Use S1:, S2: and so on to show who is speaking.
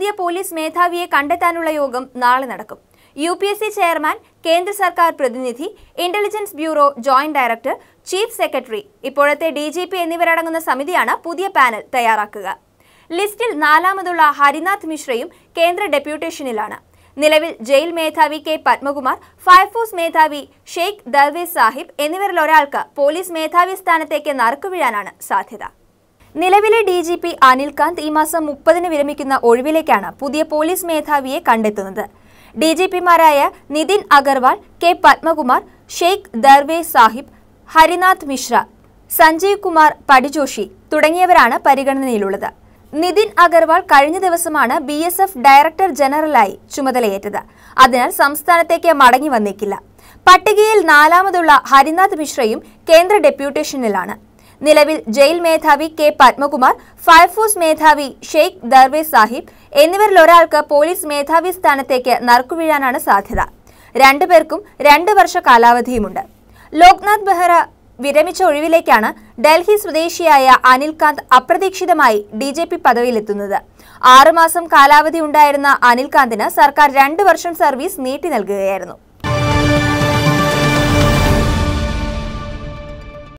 S1: പുതിയ പോലീസ് മേധാവിയെ കണ്ടെത്താനുള്ള യോഗം നാളെ നടക്കും U P S C chairman കേന്ദ്ര സർക്കാർ പ്രതിനിധി intelligence bureau joint director chief secretary ഇപ്പോഴത്തെ ഡി ജി പി എന്നിവരടങ്ങുന്ന സമിതിയാണ് പുതിയ പാനൽ തയ്യാറാക്കുക ലിസ്റ്റിൽ നാലാമതുള്ള ഹരിനാഥ് മിശ്രയും കേന്ദ്ര ഡെപ്യൂട്ടേഷനിലാണ് നിലവിൽ ജയിൽ മേധാവി കെ പത്മകുമാർ ഫയർഫോഴ്സ് മേധാവി ഷെയ്ഖ് ദർവേസ് സാഹിബ് എന്നിവരിൽ ഒരാൾക്ക് പോലീസ് മേധാവി സ്ഥാനത്തേക്ക് നറുക്കുവീഴാനാണ് സാധ്യത നിലവിലെ ഡി ജി പി അനിൽകാന്ത് ഈ മാസം മുപ്പതിന് വിരമിക്കുന്ന ഒഴിവിലേക്കാണ് പുതിയ പോലീസ് മേധാവിയെ കണ്ടെത്തുന്നത് ഡി ജി പിമാരായ നിതിൻ അഗർവാൾ കെ പത്മകുമാർ ഷെയ്ഖ് ദർവേ സാഹിബ് ഹരിനാഥ് മിശ്ര സഞ്ജീവ് കുമാർ പടിജോഷി തുടങ്ങിയവരാണ് പരിഗണനയിലുള്ളത് നിതിൻ അഗർവാൾ കഴിഞ്ഞ ദിവസമാണ് ബി എസ് എഫ് ഡയറക്ടർ ജനറലായി ചുമതലയേറ്റത് അതിനാൽ സംസ്ഥാനത്തേക്ക് മടങ്ങി വന്നേക്കില്ല പട്ടികയിൽ നാലാമതുള്ള ഹരിനാഥ് മിശ്രയും കേന്ദ്ര ഡെപ്യൂട്ടേഷനിലാണ് നിലവിൽ ജയിൽ മേധാവി കെ പത്മകുമാർ ഫയർഫോഴ്സ് മേധാവി ഷെയ്ഖ് ദർവേ സാഹിബ് എന്നിവരിൽ ഒരാൾക്ക് പോലീസ് മേധാവി സ്ഥാനത്തേക്ക് നറുക്കുവീഴാനാണ് സാധ്യത രണ്ടുപേർക്കും രണ്ട് വർഷ കാലാവധിയുമുണ്ട് ലോക്നാഥ് ബെഹ്റ വിരമിച്ച ഒഴിവിലേക്കാണ് ഡൽഹി സ്വദേശിയായ അനിൽകാന്ത് അപ്രതീക്ഷിതമായി ഡി ജെ പി പദവിയിലെത്തുന്നത് ആറുമാസം കാലാവധി ഉണ്ടായിരുന്ന അനിൽകാന്തിന് സർക്കാർ രണ്ട് വർഷം സർവീസ് നീട്ടി നൽകുകയായിരുന്നു